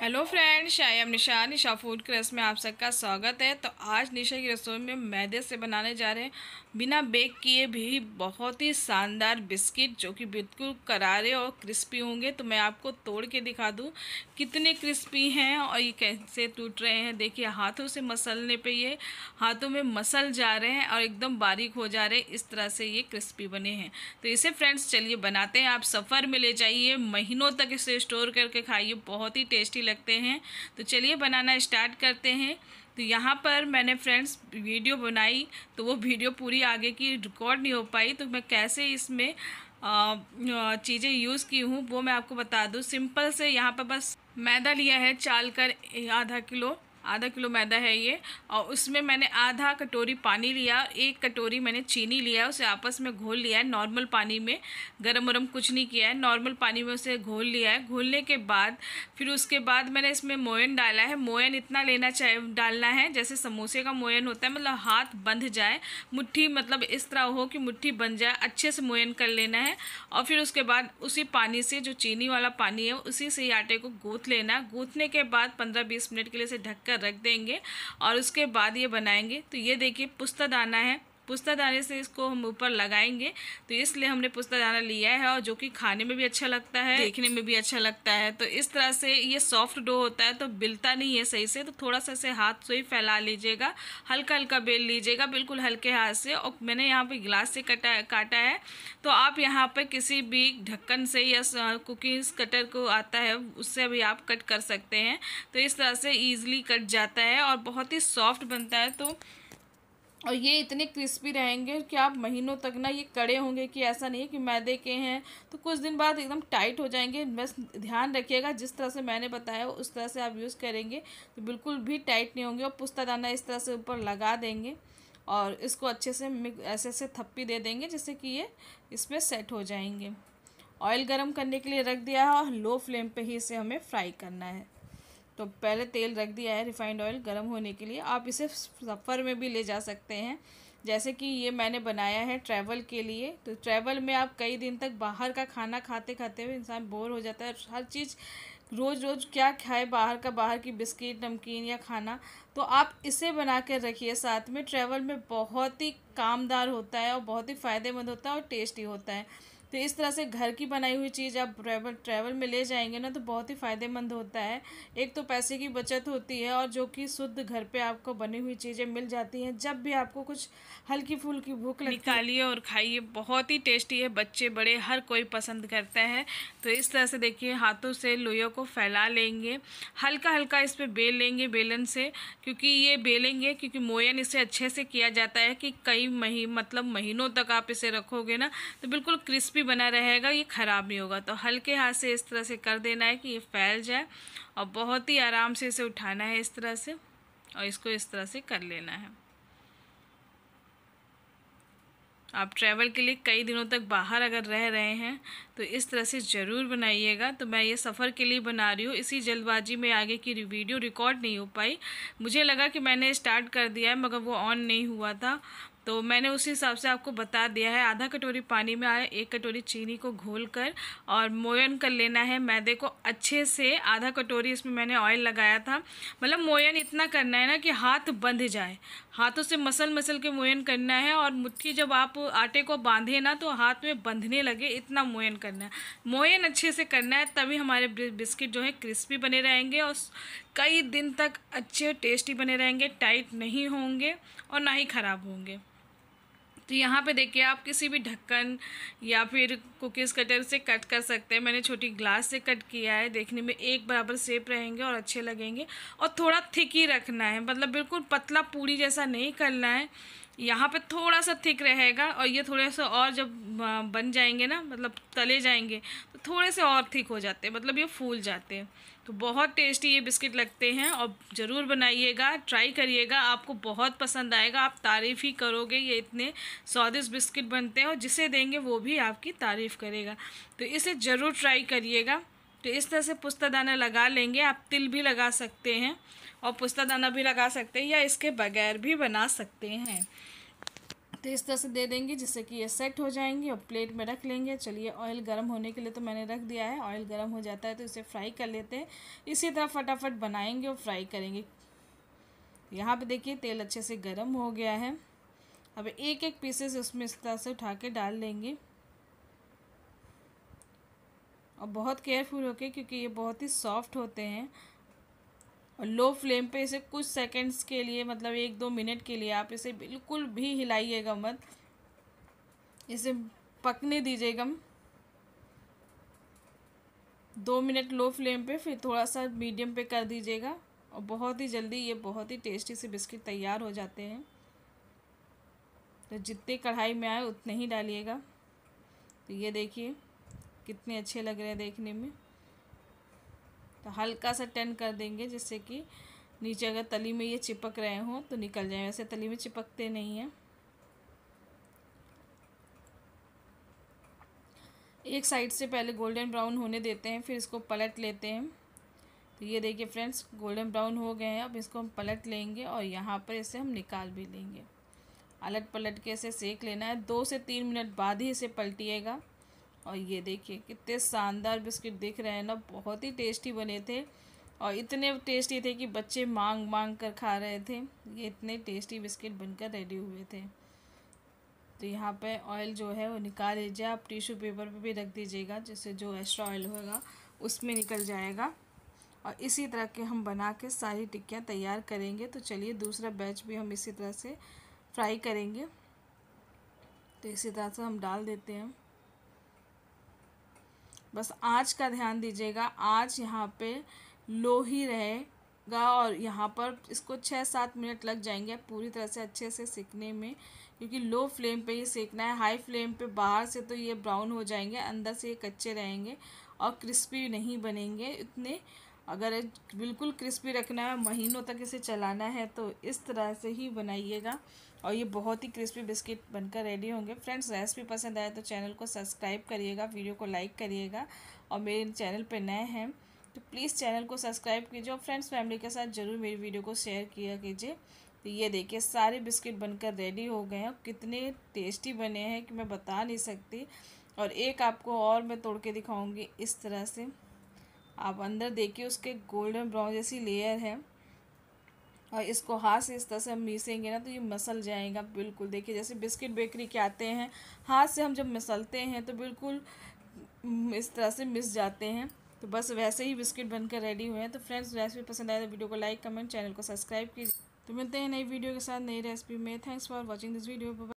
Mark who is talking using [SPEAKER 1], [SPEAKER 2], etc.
[SPEAKER 1] hello friend शायम Nisha Nisha food क्रस में आप सबका स्वागत है तो आज निशा की रसोई में मैदे से बनाने जा रहे हैं बिना बेक किए भी बहुत ही शानदार बिस्किट जो कि बिल्कुल करारे और क्रिस्पी होंगे तो मैं आपको तोड़ के दिखा दूं कितने क्रिस्पी हैं और ये कैसे टूट रहे हैं देखिए हाथों से मसलने पे ये हाथों में मसल जा रहे हैं और एकदम बारीक हो जा रहे इस तरह से ये क्रिस्पी बने हैं तो इसे फ्रेंड्स चलिए बनाते हैं आप सफ़र में ले जाइए महीनों तक इसे स्टोर करके खाइए बहुत ही टेस्टी लगते हैं तो चलिए बनाना स्टार्ट करते हैं तो यहाँ पर मैंने फ्रेंड्स वीडियो बनाई तो वो वीडियो पूरी आगे की रिकॉर्ड नहीं हो पाई तो मैं कैसे इसमें चीज़ें यूज़ की हूँ वो मैं आपको बता दूँ सिंपल से यहाँ पर बस मैदा लिया है चाल कर आधा किलो आधा किलो मैदा है ये और उसमें मैंने आधा कटोरी पानी लिया एक कटोरी मैंने चीनी लिया उसे आपस में घोल लिया है नॉर्मल पानी में गरम वरम कुछ नहीं किया है नॉर्मल पानी में उसे घोल लिया है घोलने के बाद फिर उसके बाद मैंने इसमें मोयन डाला है मोयन इतना लेना चाहिए डालना है जैसे समोसे का मोयन होता है मतलब हाथ बंध जाए मुठ्ठी मतलब इस तरह हो कि मुठ्ठी बन जाए अच्छे से मोयन कर लेना है और फिर उसके बाद उसी पानी से जो चीनी वाला पानी है उसी से आटे को गूँथ लेना गूँथने के बाद पंद्रह बीस मिनट के लिए इसे ढककर रख देंगे और उसके बाद ये बनाएंगे तो ये देखिए दाना है पुस्ता दाने से इसको हम ऊपर लगाएंगे तो इसलिए हमने पुस्ता दाना लिया है और जो कि खाने में भी अच्छा लगता है देखने में भी अच्छा लगता है तो इस तरह से ये सॉफ्ट डो होता है तो बिलता नहीं है सही से तो थोड़ा सा इसे हाथ से ही फैला लीजिएगा हल्का हल्का बेल लीजिएगा बिल्कुल हल्के हाथ से और मैंने यहाँ पर गिलास से कटा काटा है तो आप यहाँ पर किसी भी ढक्कन से या कुकिंग कटर को आता है उससे भी आप कट कर सकते हैं तो इस तरह से ईजिली कट जाता है और बहुत ही सॉफ्ट बनता है तो और ये इतने क्रिस्पी रहेंगे कि आप महीनों तक ना ये कड़े होंगे कि ऐसा नहीं है कि मैदे के हैं तो कुछ दिन बाद एकदम टाइट हो जाएंगे बस ध्यान रखिएगा जिस तरह से मैंने बताया उस तरह से आप यूज़ करेंगे तो बिल्कुल भी टाइट नहीं होंगे और पुस्ता दाना इस तरह से ऊपर लगा देंगे और इसको अच्छे से ऐसे ऐसे थप्पी दे देंगे जिससे कि ये इसमें सेट हो जाएंगे ऑयल गर्म करने के लिए रख दिया है और लो फ्लेम पर ही इसे हमें फ्राई करना है तो पहले तेल रख दिया है रिफाइंड ऑयल गर्म होने के लिए आप इसे सफ़र में भी ले जा सकते हैं जैसे कि ये मैंने बनाया है ट्रैवल के लिए तो ट्रैवल में आप कई दिन तक बाहर का खाना खाते खाते हुए इंसान बोर हो जाता है हर चीज़ रोज़ रोज़ क्या खाए बाहर का बाहर की बिस्किट नमकीन या खाना तो आप इसे बना कर रखिए साथ में ट्रैवल में बहुत ही कामदार होता है और बहुत ही फ़ायदेमंद होता है और टेस्टी होता है तो इस तरह से घर की बनाई हुई चीज़ आप ट्रैवल ट्रैवल में ले जाएंगे ना तो बहुत ही फ़ायदेमंद होता है एक तो पैसे की बचत होती है और जो कि शुद्ध घर पे आपको बनी हुई चीज़ें मिल जाती हैं जब भी आपको कुछ हल्की फुल्की भूख निकालिए और खाइए बहुत ही टेस्टी है बच्चे बड़े हर कोई पसंद करता है तो इस तरह से देखिए हाथों से लोइयों को फैला लेंगे हल्का हल्का इस पर बेल लेंगे बेलन से क्योंकि ये बेलेंगे क्योंकि मोयन इसे अच्छे से किया जाता है कि कई मही मतलब महीनों तक आप इसे रखोगे ना तो बिल्कुल क्रिस्पी भी बना रहेगा ये ख़राब नहीं होगा तो हल्के हाथ से इस तरह से कर देना है कि ये फैल जाए और बहुत ही आराम से इसे उठाना है इस तरह से और इसको इस तरह से कर लेना है आप ट्रैवल के लिए कई दिनों तक बाहर अगर रह रहे हैं तो इस तरह से ज़रूर बनाइएगा तो मैं ये सफ़र के लिए बना रही हूँ इसी जल्दबाजी में आगे की वीडियो रिकॉर्ड नहीं हो पाई मुझे लगा कि मैंने स्टार्ट कर दिया है मगर वो ऑन नहीं हुआ था तो मैंने उस हिसाब से आपको बता दिया है आधा कटोरी पानी में एक कटोरी चीनी को घोल कर और मोयन कर लेना है मैदे को अच्छे से आधा कटोरी इसमें मैंने ऑयल लगाया था मतलब मोयन इतना करना है ना कि हाथ बंध जाए हाथों से मसल मसल के मोयन करना है और मुट्ठी जब आप आटे को बांधे ना तो हाथ में बंधने लगे इतना मोयन करना है मोयन अच्छे से करना है तभी हमारे बिस्किट जो है क्रिस्पी बने रहेंगे और कई दिन तक अच्छे टेस्टी बने रहेंगे टाइट नहीं होंगे और ना ही ख़राब होंगे तो यहाँ पे देखिए आप किसी भी ढक्कन या फिर कुकीज़ कटर से कट कर सकते हैं मैंने छोटी ग्लास से कट किया है देखने में एक बराबर सेप रहेंगे और अच्छे लगेंगे और थोड़ा थिक ही रखना है मतलब बिल्कुल पतला पूड़ी जैसा नहीं करना है यहाँ पे थोड़ा सा थिक रहेगा और ये थोड़े से और जब बन जाएंगे ना मतलब तले जाएंगे तो थोड़े से और थिक हो जाते हैं मतलब ये फूल जाते हैं तो बहुत टेस्टी ये बिस्किट लगते हैं और ज़रूर बनाइएगा ट्राई करिएगा आपको बहुत पसंद आएगा आप तारीफ़ ही करोगे ये इतने स्वादिष्ट बिस्किट बनते हैं और जिसे देंगे वो भी आपकी तारीफ़ करेगा तो इसे ज़रूर ट्राई करिएगा तो इस तरह से पुस्ता दाना लगा लेंगे आप तिल भी लगा सकते हैं और पुस्ता दाना भी लगा सकते हैं या इसके बगैर भी बना सकते हैं तो इस तरह से दे देंगे जिससे कि ये सेट हो जाएंगे और प्लेट में रख लेंगे चलिए ऑयल गर्म होने के लिए तो मैंने रख दिया है ऑयल गर्म हो जाता है तो इसे फ्राई कर लेते हैं इसी तरह फटाफट बनाएंगे और फ्राई करेंगे यहाँ पे देखिए तेल अच्छे से गर्म हो गया है अब एक एक पीसेस उसमें इस तरह से उठा के डाल लेंगे और बहुत केयरफुल होके क्योंकि ये बहुत ही सॉफ्ट होते हैं और लो फ्लेम पे इसे कुछ सेकंड्स के लिए मतलब एक दो मिनट के लिए आप इसे बिल्कुल भी हिलाइएगा मत इसे पकने दीजिएगा दो मिनट लो फ्लेम पे फिर थोड़ा सा मीडियम पे कर दीजिएगा और बहुत ही जल्दी ये बहुत ही टेस्टी से बिस्किट तैयार हो जाते हैं तो जितने कढ़ाई में आए उतने ही डालिएगा तो ये देखिए कितने अच्छे लग रहे हैं देखने में तो हल्का सा टर्न कर देंगे जिससे कि नीचे अगर तली में ये चिपक रहे हों तो निकल जाए वैसे तली में चिपकते नहीं हैं एक साइड से पहले गोल्डन ब्राउन होने देते हैं फिर इसको पलट लेते हैं तो ये देखिए फ्रेंड्स गोल्डन ब्राउन हो गए हैं अब इसको हम पलट लेंगे और यहाँ पर इसे हम निकाल भी लेंगे अलट पलट के इसे सेक लेना है दो से तीन मिनट बाद ही इसे पलटिएगा और ये देखिए कितने शानदार बिस्किट दिख रहे हैं ना बहुत ही टेस्टी बने थे और इतने टेस्टी थे कि बच्चे मांग मांग कर खा रहे थे ये इतने टेस्टी बिस्किट बनकर रेडी हुए थे तो यहाँ पे ऑयल जो है वो निकाल लीजिए आप टिश्यू पेपर पे भी रख दीजिएगा जिससे जो एक्स्ट्रा ऑयल होगा उसमें निकल जाएगा और इसी तरह के हम बना के सारी टिक्कियाँ तैयार करेंगे तो चलिए दूसरा बैच भी हम इसी तरह से फ्राई करेंगे तो इसी तरह से हम डाल देते हैं बस आज का ध्यान दीजिएगा आज यहाँ पे लो ही रहेगा और यहाँ पर इसको छः सात मिनट लग जाएंगे पूरी तरह से अच्छे से सीखने में क्योंकि लो फ्लेम पे ही सेकना है हाई फ्लेम पे बाहर से तो ये ब्राउन हो जाएंगे अंदर से ये कच्चे रहेंगे और क्रिस्पी नहीं बनेंगे इतने अगर बिल्कुल क्रिस्पी रखना है महीनों तक इसे चलाना है तो इस तरह से ही बनाइएगा और ये बहुत ही क्रिस्पी बिस्किट बनकर रेडी होंगे फ्रेंड्स रेसिपी पसंद आए तो चैनल को सब्सक्राइब करिएगा वीडियो को लाइक करिएगा और मेरे चैनल पर नए हैं तो प्लीज़ चैनल को सब्सक्राइब कीजिए और फ्रेंड्स फैमिली के साथ ज़रूर मेरी वीडियो को शेयर किया कीजिए तो ये देखिए सारे बिस्किट बनकर रेडी हो गए हैं कितने टेस्टी बने हैं कि मैं बता नहीं सकती और एक आपको और मैं तोड़ के दिखाऊंगी इस तरह से आप अंदर देखिए उसके गोल्डन ब्राउन जैसी लेयर है और इसको हाथ से इस तरह से हम मिसेंगे ना तो ये मसल जाएगा बिल्कुल देखिए जैसे बिस्किट बेकरी के आते हैं हाथ से हम जब मिसलते हैं तो बिल्कुल इस तरह से मिस जाते हैं तो बस वैसे ही बिस्किट बनकर रेडी हुए हैं तो फ्रेंड्स रेसिपी पसंद आए तो वीडियो को लाइक कमेंट चैनल को सब्सक्राइब कीजिए तो मिलते हैं नई वीडियो के साथ नई रेसिपी में thanks for watching this video